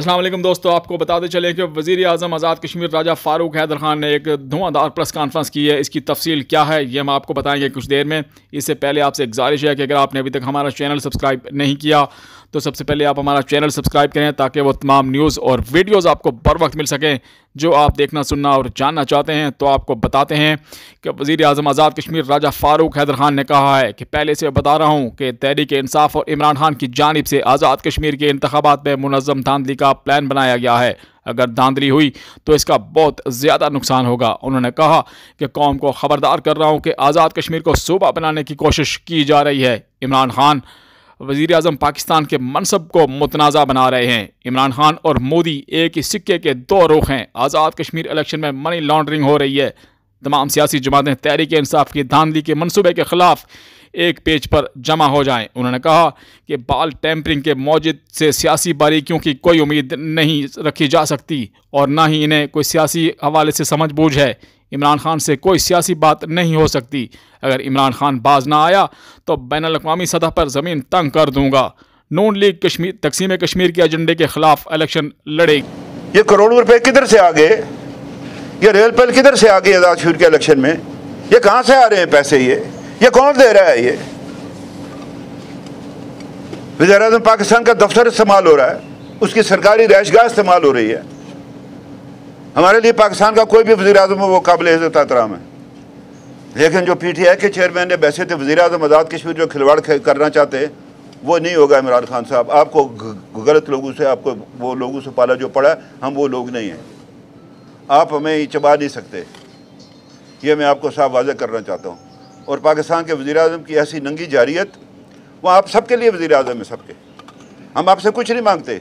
असलम दोस्तों आपको बताते चले कि वज़ी अजम आज़ाद कश्मीर राजा फ़ारूक हैदर ख़ान ने एक धुआंधार प्रेस कॉन्फ्रेंस की है इसकी तफसील क्या है ये हम आपको बताएंगे कुछ देर में इससे पहले आपसे गुजारिश है कि अगर आपने अभी तक हमारा चैनल सब्सक्राइब नहीं किया तो सबसे पहले आप हमारा चैनल सब्सक्राइब करें ताकि वो तमाम न्यूज़ और वीडियोज़ आपको बर वक्त मिल सकें जो आप देखना सुनना और जानना चाहते हैं तो आपको बताते हैं कि वज़ी अजम आज़ाद कश्मीर राजा फ़ारूक हैदर ख़ान ने कहा है कि पहले से बता रहा हूँ कि तहरीक इंसाफ और इमरान खान की जानब से आज़ाद कश्मीर के इंतबात में मुनम धांधली का प्लान बनाया गया है अगर धांधली हुई तो इसका बहुत ज़्यादा नुकसान होगा उन्होंने कहा कि कौम को ख़बरदार कर रहा हूँ कि आज़ाद कश्मीर को सूबा बनाने की कोशिश की जा रही है इमरान खान वजीर अजम पाकिस्तान के मनसब को मुतनाज़ा बना रहे हैं इमरान खान और मोदी एक ही सिक्के के दो रुख हैं आज़ाद कश्मीर इलेक्शन में मनी लॉन्ड्रिंग हो रही है तमाम सियासी जमातें तहरीक इंसाफ की धांधली के मनसूबे के ख़िलाफ़ एक पेज पर जमा हो जाएं उन्होंने कहा कि बाल टैंपरिंग के मौजूद से सियासी बारीकियों की कोई उम्मीद नहीं रखी जा सकती और ना ही इन्हें कोई सियासी हवाले से समझ बूझ है इमरान खान से कोई सियासी बात नहीं हो सकती अगर इमरान खान बाज ना आया तो बैन अवी सतह पर ज़मीन तंग कर दूंगा नून लीग कश्मीर तकसीम कश्मीर के एजेंडे के खिलाफ इलेक्शन लड़ेगी ये करोड़ों रुपए किधर से आ गए ये रेल पेल किधर से आ गई आज़ाद के इलेक्शन में ये कहाँ से आ रहे हैं पैसे ये ये कौन दे रहा है ये वजह पाकिस्तान का दफ्तर इस्तेमाल हो रहा है उसकी सरकारी रहशगाह इस्तेमाल हो रही है हमारे लिए पाकिस्तान का कोई भी वजी अजम हो वो काबिल एहतराम है लेकिन जो पी टी आई के चेयरमैन ने बैसे वजी अजम आज़ाद कश्मीर जो खिलवाड़ करना चाहते हैं वो नहीं होगा इमरान खान साहब आपको गलत लोगों से आपको वो लोगों से पाला जो पड़ा हम वो लोग नहीं हैं आप हमें चबा नहीं सकते ये मैं आपको साफ वाजह करना चाहता हूँ और पाकिस्तान के वज़ी अजम की ऐसी नंगी जारियत वो आप सबके लिए वज़ी अजम है सबके हम आपसे कुछ नहीं मांगते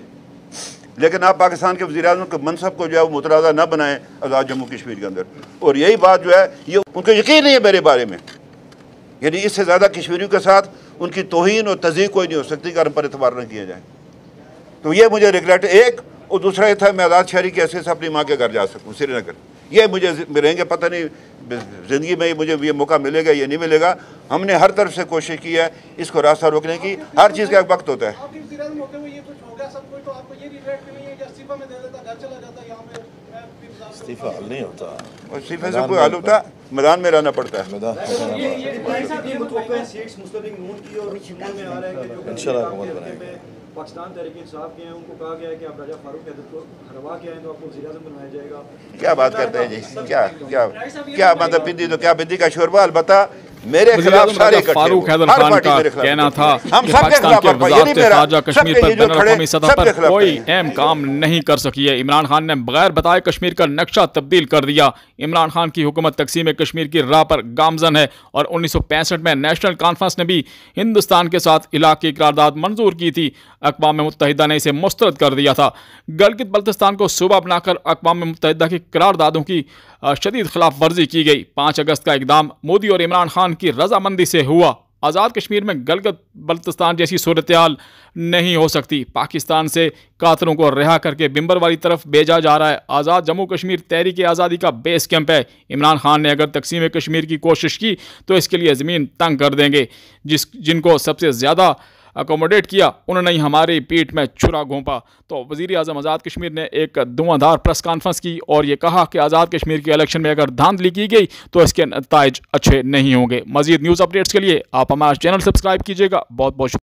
लेकिन आप पाकिस्तान के वजी अजम के मनसब को जो है वो मुतराज़ा ना बनाएं आज़ाद जम्मू कश्मीर के अंदर और यही बात जो है ये उनको यकीन नहीं है मेरे बारे में यानी इससे ज़्यादा कश्मीरियों के साथ उनकी तोहन और तजी कोई नहीं हो सकती कारण पर एतबार न किया जाए तो ये मुझे रिग्रेट एक और दूसरा ये था मैं आज़ाद शहरी कैसे से अपनी माँ के घर जा सकूँ श्रीनगर ये मुझे रहेंगे पता नहीं ज़िंदगी में मुझे ये मौका मिलेगा ये नहीं मिलेगा हमने हर तरफ से कोशिश की है इसको रास्ता रोकने की हर चीज़ का एक वक्त होता है इस्तीफा हल नहीं होता इस्तीफे से कोई हल होता मैदान में रहना पड़ता है इन पाकिस्तान तहरीक इंसाफ के हैं उनको कहा गया है कि आप राजा फारूक हैदर को हरवा के आए तो आपको वजी अजम बनाया जाएगा क्या बात करते हैं जी क्या क्या क्या मतलब बिंदी तो क्या बिंदी का शोरबा अलबत्ता मतलब मेरे खिलाफ सारे फारूक हैदर खान का कहना था हम कि पाकिस्तान के वजारत कश्मीर पर बैनवी सतह पर कोई अहम काम नहीं कर सकी है इमरान खान ने बगैर बताए कश्मीर का नक्शा तब्दील कर दिया इमरान खान की हुकूमत तकसीम कश्मीर की राह पर गामजन है और उन्नीस सौ पैंसठ में नेशनल कॉन्फ्रेंस ने भी हिंदुस्तान के साथ इलाके की करारदाद मंजूर की थी अकवा मुतहदा ने इसे मुस्तरद कर दिया था गलगित बल्तिस्तान को सूबा बनाकर अकवा मुतहदा की करारदादों की शदीद खिलाफ वर्जी की गई पाँच अगस्त का इकदाम मोदी और इमरान खान पाकिस्तान की रजामंदी से हुआ आज़ाद कश्मीर में गलगत बल्तिस्तान जैसी सूरत नहीं हो सकती पाकिस्तान से कातरों को रिहा करके बिम्बर वाली तरफ भेजा जा रहा है आज़ाद जम्मू कश्मीर तहरीक आज़ादी का बेस कैंप है इमरान खान ने अगर तकसीम कश्मीर की कोशिश की तो इसके लिए ज़मीन तंग कर देंगे जिस जिनको सबसे ज़्यादा अकोमोडेट किया उन्होंने ही हमारे पेट में छुरा घोंपा तो वज़ी अजम आज़ाद कश्मीर ने एक धुआंधार प्रेस कॉन्फ्रेंस की और ये कहा कि आज़ाद कश्मीर के इलेक्शन में अगर धांधली की गई तो इसके नतज अच्छे नहीं होंगे मजीद न्यूज़ अपडेट्स के लिए आप हमारा चैनल सब्सक्राइब कीजिएगा बहुत बहुत